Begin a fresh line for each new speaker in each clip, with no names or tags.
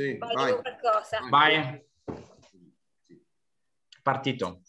Sì, vai.
qualcosa. Vai. Partito.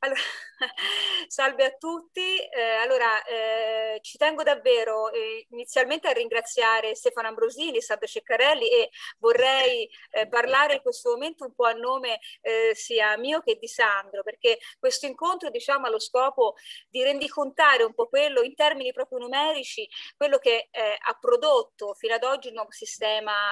Allora, Salve a tutti. Eh, allora, eh, ci tengo davvero eh, inizialmente a ringraziare Stefano Ambrosini, Sabra Ceccarelli e vorrei eh, parlare in questo momento un po' a nome eh, sia mio che di Sandro, perché questo incontro diciamo ha lo scopo di rendicontare un po' quello in termini proprio numerici, quello che eh, ha prodotto fino ad oggi il nuovo sistema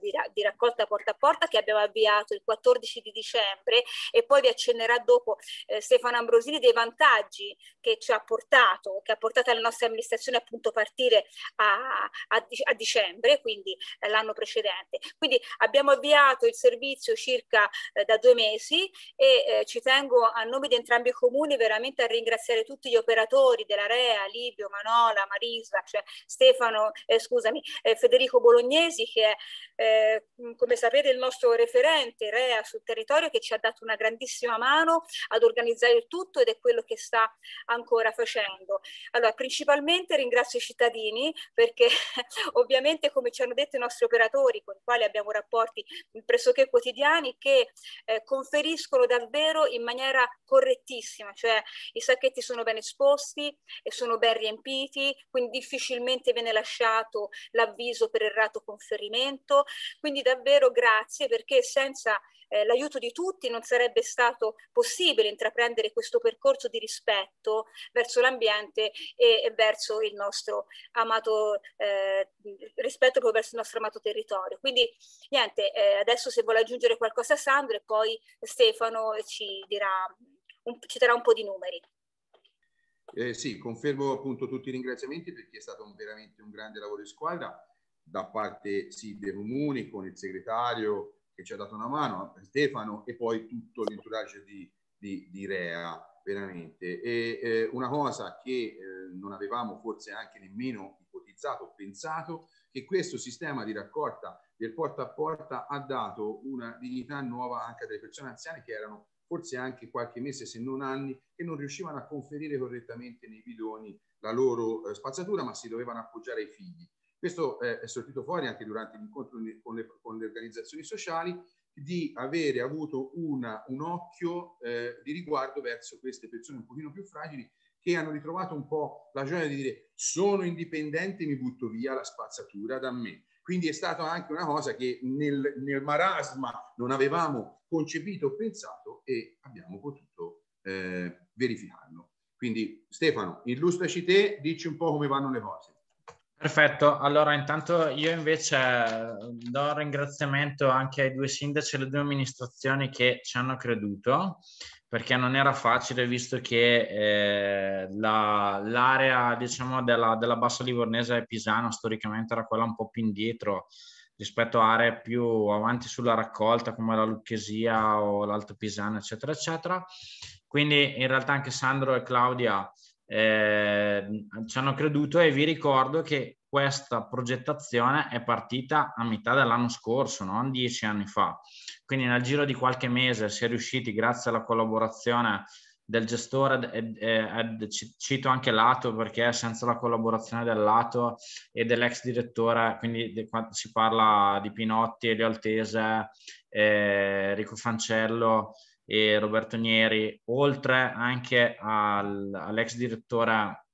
di, ra di raccolta porta a porta che abbiamo avviato il 14 di dicembre e poi vi accennerà dopo Stefano Ambrosini serie dei vantaggi che ci ha portato, che ha portato alla nostra amministrazione appunto a partire a, a, a dicembre, quindi eh, l'anno precedente. Quindi abbiamo avviato il servizio circa eh, da due mesi e eh, ci tengo a nome di entrambi i comuni veramente a ringraziare tutti gli operatori della Rea, Livio, Manola, Marisa, cioè Stefano, eh, scusami, eh, Federico Bolognesi che è eh, come sapete il nostro referente REA sul territorio che ci ha dato una grandissima mano ad organizzare il tutto ed è quello che sta ancora facendo. Allora, principalmente ringrazio i cittadini perché ovviamente, come ci hanno detto i nostri operatori, con i quali abbiamo rapporti pressoché quotidiani, che eh, conferiscono davvero in maniera correttissima, cioè i sacchetti sono ben esposti e sono ben riempiti, quindi difficilmente viene lasciato l'avviso per errato conferimento. Quindi davvero grazie perché senza eh, l'aiuto di tutti non sarebbe stato possibile intraprendere questo percorso di rispetto verso l'ambiente e, e verso il nostro amato eh, rispetto proprio verso il nostro amato territorio. Quindi niente, eh, adesso se vuole aggiungere qualcosa Sandro e poi Stefano ci dirà un, ci darà un po' di numeri.
Eh, sì, confermo appunto tutti i ringraziamenti perché è stato un, veramente un grande lavoro di squadra da parte sì, dei comuni con il segretario, che ci ha dato una mano, Stefano e poi tutto l'entourage di, di, di Rea, veramente. E eh, una cosa che eh, non avevamo forse anche nemmeno ipotizzato pensato, che questo sistema di raccolta del porta a porta ha dato una dignità nuova anche alle persone anziane che erano forse anche qualche mese, se non anni, che non riuscivano a conferire correttamente nei bidoni la loro eh, spazzatura, ma si dovevano appoggiare ai figli. Questo è sortito fuori anche durante l'incontro con le, con le organizzazioni sociali di avere avuto una, un occhio eh, di riguardo verso queste persone un pochino più fragili che hanno ritrovato un po' la gioia di dire sono indipendente, mi butto via la spazzatura da me. Quindi è stata anche una cosa che nel, nel marasma non avevamo concepito o pensato e abbiamo potuto eh, verificarlo. Quindi Stefano, illustraci te, dici un po' come vanno le cose.
Perfetto, allora intanto io invece eh, do un ringraziamento anche ai due sindaci e alle due amministrazioni che ci hanno creduto, perché non era facile visto che eh, la, l'area diciamo, della, della, bassa livornese e pisana storicamente era quella un po' più indietro rispetto a aree più avanti sulla raccolta come la Lucchesia o l'Alto Pisano, eccetera eccetera. Quindi in realtà anche Sandro e Claudia eh, ci hanno creduto e vi ricordo che questa progettazione è partita a metà dell'anno scorso, non dieci anni fa. Quindi nel giro di qualche mese si è riusciti, grazie alla collaborazione del gestore, ed, ed, eh, cito anche l'ATO perché senza la collaborazione del Lato e dell'ex direttore, quindi di, si parla di Pinotti, Elio Altese, eh, Rico Francello, e Roberto Nieri, oltre anche al, all'ex direttore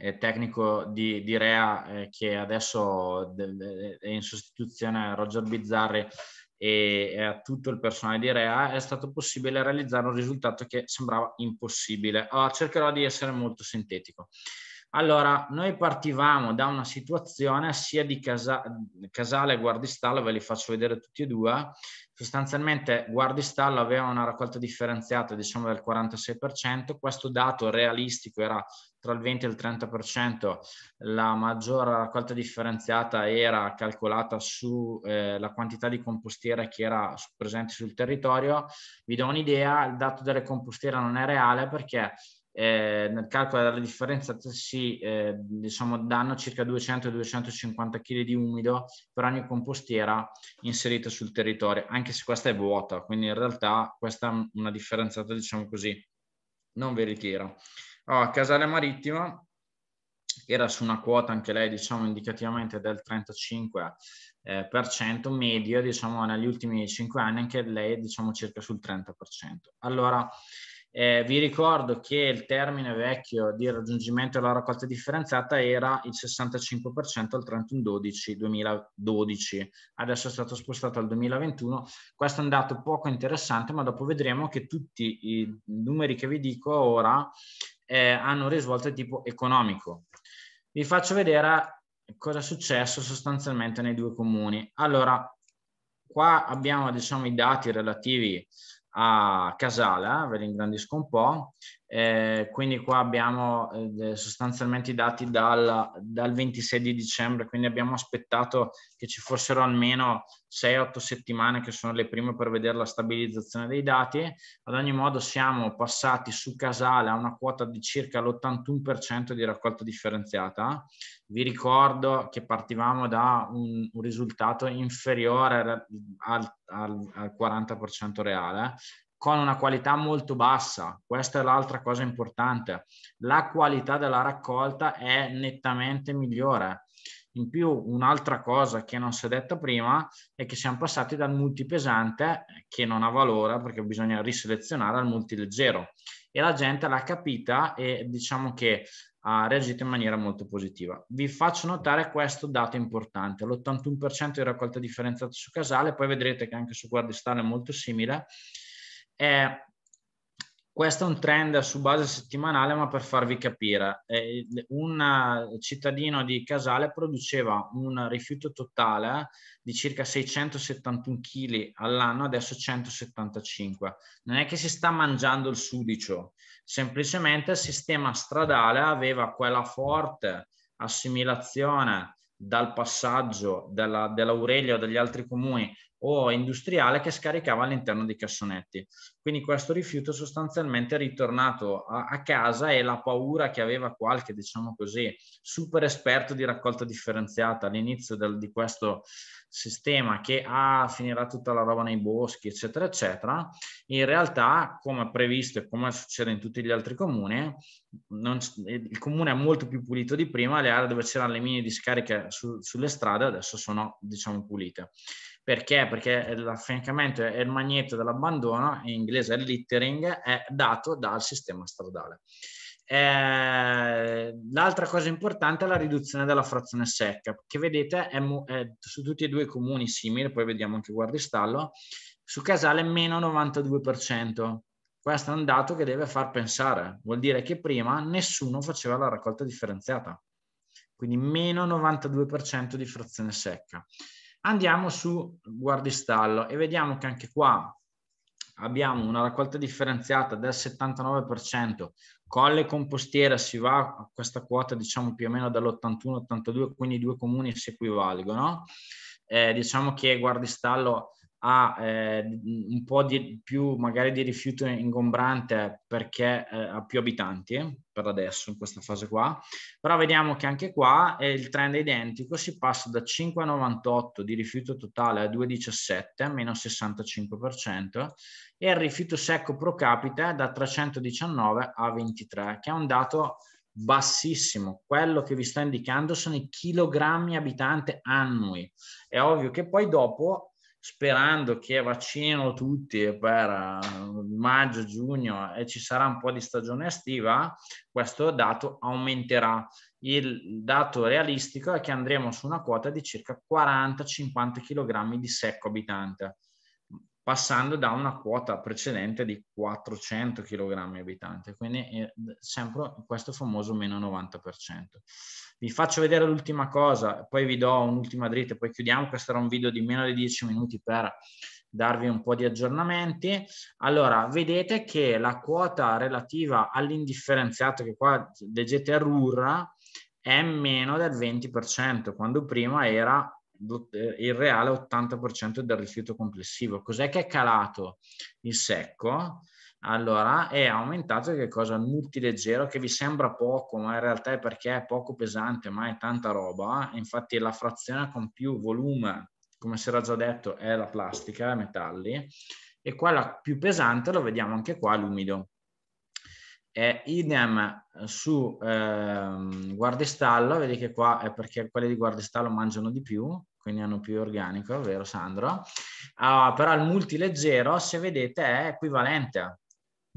eh, tecnico di, di Rea eh, che adesso è in sostituzione a Roger Bizzarri e, e a tutto il personale di Rea, è stato possibile realizzare un risultato che sembrava impossibile. Allora, ah, cercherò di essere molto sintetico. Allora, noi partivamo da una situazione sia di Casa, Casale e Guardistallo, ve li faccio vedere tutti e due. Sostanzialmente Guardistallo aveva una raccolta differenziata diciamo del 46%, questo dato realistico era tra il 20 e il 30%, la maggiore raccolta differenziata era calcolata sulla eh, quantità di compostiera che era presente sul territorio. Vi do un'idea, il dato delle compostiere non è reale perché eh, nel calcolo della differenza si eh, diciamo, danno circa 200-250 kg di umido per ogni compostiera inserita sul territorio, anche se questa è vuota, quindi in realtà questa è una differenziata, diciamo così, non veritiera. Allora, Casale Marittima era su una quota anche lei, diciamo, indicativamente del 35%, eh, per cento, media, diciamo, negli ultimi 5 anni anche lei, diciamo, circa sul 30%. Allora, eh, vi ricordo che il termine vecchio di raggiungimento della raccolta differenziata era il 65% al 31-12-2012, adesso è stato spostato al 2021. Questo è un dato poco interessante, ma dopo vedremo che tutti i numeri che vi dico ora eh, hanno di tipo economico. Vi faccio vedere cosa è successo sostanzialmente nei due comuni. Allora, qua abbiamo diciamo, i dati relativi a Casala, eh, ve ingrandisco un po', eh, quindi qua abbiamo eh, sostanzialmente i dati dal, dal, 26 di dicembre, quindi abbiamo aspettato che ci fossero almeno 6-8 settimane che sono le prime per vedere la stabilizzazione dei dati. Ad ogni modo siamo passati su Casale a una quota di circa l'81% di raccolta differenziata. Vi ricordo che partivamo da un, un risultato inferiore al, al, al 40% reale, con una qualità molto bassa. Questa è l'altra cosa importante. La qualità della raccolta è nettamente migliore. In più, un'altra cosa che non si è detta prima è che siamo passati dal multipesante, che non ha valore perché bisogna riselezionare, al multileggero. E la gente l'ha capita e diciamo che ha reagito in maniera molto positiva. Vi faccio notare questo dato importante, l'81% di raccolta differenziata su casale, poi vedrete che anche su guardistale è molto simile eh, questo è un trend su base settimanale, ma per farvi capire, eh, un cittadino di Casale produceva un rifiuto totale di circa 671 kg all'anno, adesso 175. Non è che si sta mangiando il sudicio, semplicemente il sistema stradale aveva quella forte assimilazione dal passaggio della, dell'Aurelio e degli altri comuni o industriale che scaricava all'interno dei cassonetti. Quindi questo rifiuto sostanzialmente è ritornato a, a, casa e la paura che aveva qualche, diciamo così, super esperto di raccolta differenziata all'inizio del, di questo sistema che ah, finirà tutta la roba nei boschi, eccetera, eccetera, in realtà, come previsto e come succede in tutti gli altri comuni, non, il comune è molto più pulito di prima, le aree dove c'erano le mini discariche su, sulle strade adesso sono, diciamo, pulite. Perché? Perché eh, l'affiancamento e il magneto dell'abbandono, in inglese il littering, è dato dal sistema stradale. Eh, l'altra cosa importante è la riduzione della frazione secca, che vedete è, mu- è su tutti e due i comuni simile, poi vediamo anche Guardistallo, su Casale meno 92%. Questo è un dato che deve far pensare, vuol dire che prima nessuno faceva la raccolta differenziata, quindi meno 92% di frazione secca. Andiamo su guardistallo e vediamo che anche qua abbiamo una raccolta differenziata del 79%, con le compostiere si va a questa quota diciamo più o meno dall'81-82, quindi i due comuni si equivalgono. Eh, diciamo che guardistallo ha eh, un po' di, più magari di rifiuto ingombrante perché eh, ha più abitanti per adesso in questa fase qua, però vediamo che anche qua eh, il trend è identico, si passa da 5,98 di rifiuto totale a 2,17, meno 65%, e il rifiuto secco pro capite da 319 a 23, che è un dato bassissimo. Quello che vi sto indicando sono i chilogrammi abitante annui. È ovvio che poi dopo, sperando che vaccino tutti per eh, maggio, giugno e ci sarà un po' di stagione estiva, questo dato aumenterà. Il dato realistico è che andremo su una quota di circa 40-50 kg di secco abitante passando da una quota precedente di 400 kg abitante, quindi eh, sempre questo famoso meno 90%. Vi faccio vedere l'ultima cosa, poi vi do un'ultima dritta, poi chiudiamo, questo era un video di meno di 10 minuti per darvi un po' di aggiornamenti. Allora, vedete che la quota relativa all'indifferenziato, che qua leggete RUR, è meno del 20%, quando prima era eh, il reale 80% del rifiuto complessivo. Cos'è che è calato il secco? Allora è aumentato che cosa? Il multileggero che vi sembra poco, ma in realtà è perché è poco pesante, ma è tanta roba. Infatti la frazione con più volume, come si era già detto, è la plastica, i metalli, e quella più pesante lo vediamo anche qua, l'umido. E idem su ehm, guardistallo, vedi che qua è perché quelli di guardistallo mangiano di più, quindi hanno più organico, vero Sandro? Uh, però il multileggero, se vedete, è equivalente a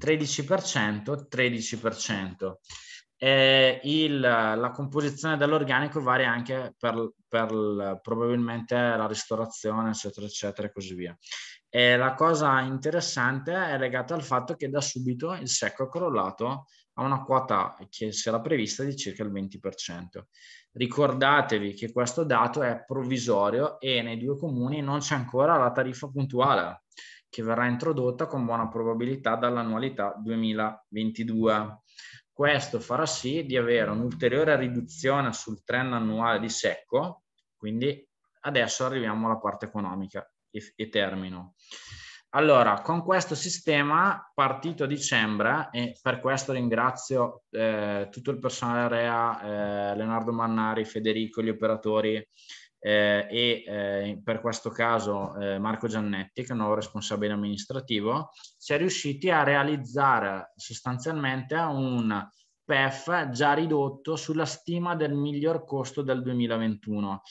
13%, 13%. Eh, il, la composizione dell'organico varia anche per, per, probabilmente la ristorazione, eccetera, eccetera, e così via. E la cosa interessante è legata al fatto che da subito il secco è crollato a una quota che si era prevista di circa il 20%. Ricordatevi che questo dato è provvisorio e nei due comuni non c'è ancora la tariffa puntuale che verrà introdotta con buona probabilità dall'annualità 2022. Questo farà sì di avere un'ulteriore riduzione sul trend annuale di secco, quindi adesso arriviamo alla parte economica e, e termino. Allora, con questo sistema partito a dicembre, e per questo ringrazio eh, tutto il personale REA, eh, Leonardo Mannari, Federico, gli operatori eh, e eh, per questo caso eh, Marco Giannetti, che è il nuovo responsabile amministrativo, si è riusciti a realizzare sostanzialmente un PEF già ridotto sulla stima del miglior costo del 2021.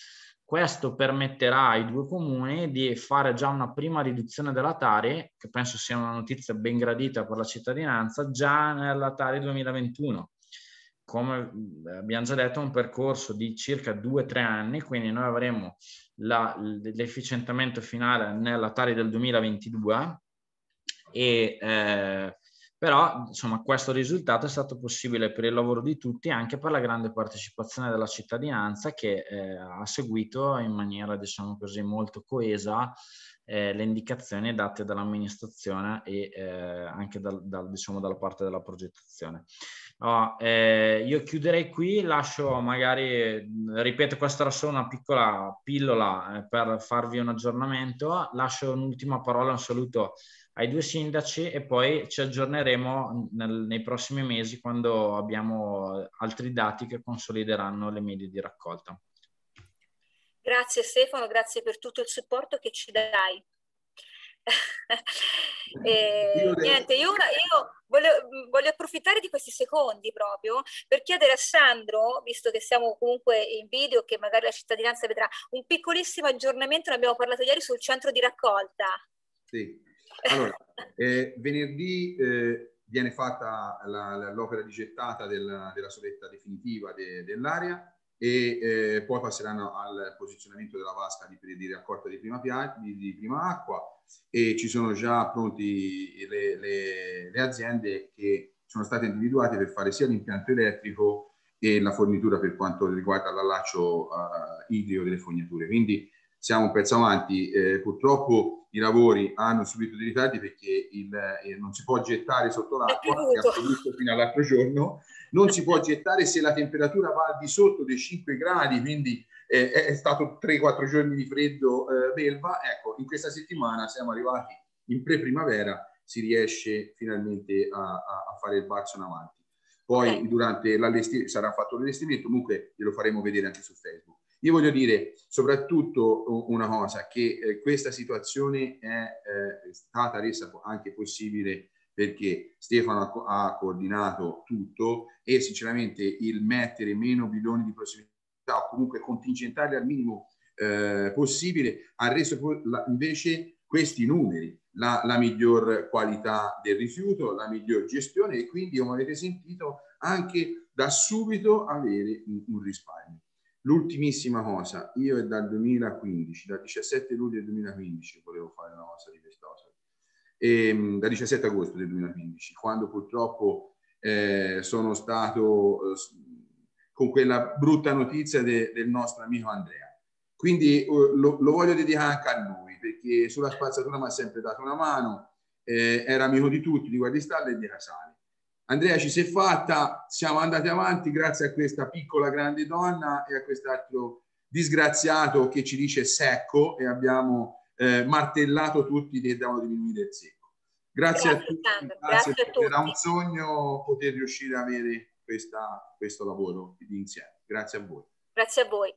Questo permetterà ai due comuni di fare già una prima riduzione della Tari, che penso sia una notizia ben gradita per la cittadinanza, già nella Tari 2021. Come eh, abbiamo già detto, è un percorso di circa 2-3 anni, quindi noi avremo la, l'efficientamento finale nella Tari del 2022 e eh, però insomma, questo risultato è stato possibile per il lavoro di tutti e anche per la grande partecipazione della cittadinanza che eh, ha seguito in maniera diciamo così, molto coesa eh, le indicazioni date dall'amministrazione e eh, anche dal, dal, diciamo, dalla parte della progettazione. Oh, eh, io chiuderei qui, lascio magari, ripeto, questa era solo una piccola pillola eh, per farvi un aggiornamento, lascio un'ultima parola, un saluto ai due sindaci e poi ci aggiorneremo nel, nei prossimi mesi quando abbiamo altri dati che consolideranno le medie di raccolta.
Grazie Stefano, grazie per tutto il supporto che ci dai. e, eh, niente, io, ora, io voglio, voglio, approfittare di questi secondi proprio per chiedere a Sandro, visto che siamo comunque in video, che magari la cittadinanza vedrà, un piccolissimo aggiornamento, ne abbiamo parlato ieri, sul centro di raccolta.
Sì, allora, eh, venerdì eh, viene fatta l'opera di gettata della, della soletta definitiva de, dell'area e eh, poi passeranno al posizionamento della vasca di, di raccolta di prima, di, di prima, acqua e ci sono già pronti le, le, le, aziende che sono state individuate per fare sia l'impianto elettrico e la fornitura per quanto riguarda l'allaccio eh, idrico delle fognature. Quindi siamo un pezzo avanti, eh, purtroppo i lavori hanno subito dei ritardi perché il, eh, non si può gettare sotto l'acqua, che ha piovuto fino all'altro giorno, non si può gettare se la temperatura va al di sotto dei 5 gradi, quindi eh, è stato 3-4 giorni di freddo eh, belva. Ecco, in questa settimana siamo arrivati in pre-primavera, si riesce finalmente a, a, a fare il balzo in avanti. Poi okay. durante l'allestimento sarà fatto l'allestimento, comunque glielo faremo vedere anche su Facebook. Io voglio dire soprattutto una cosa, che eh, questa situazione è eh, stata resa anche possibile perché Stefano ha, ha, coordinato tutto e sinceramente il mettere meno bidoni di prossimità o comunque contingentarli al minimo eh, possibile ha reso la, invece questi numeri la, la, miglior qualità del rifiuto, la miglior gestione e quindi come avete sentito anche da subito avere un, un risparmio. L'ultimissima cosa, io è dal 2015, dal 17 luglio del 2015 volevo fare una cosa di Vestosa, e, dal 17 agosto del 2015, quando purtroppo eh, sono stato eh, con quella brutta notizia de, del nostro amico Andrea. Quindi eh, lo, lo, voglio dedicare anche a lui, perché sulla spazzatura mi ha sempre dato una mano, eh, era amico di tutti, di Guardistalle e di Casale. Andrea ci sei fatta, siamo andati avanti grazie a questa piccola grande donna e a quest'altro disgraziato che ci dice secco e abbiamo eh, martellato tutti che devono diminuire il secco. Grazie, grazie a tutti, grazie, grazie a tutti. era un sogno poter riuscire a avere questa, questo lavoro insieme. Grazie a voi.
Grazie a voi.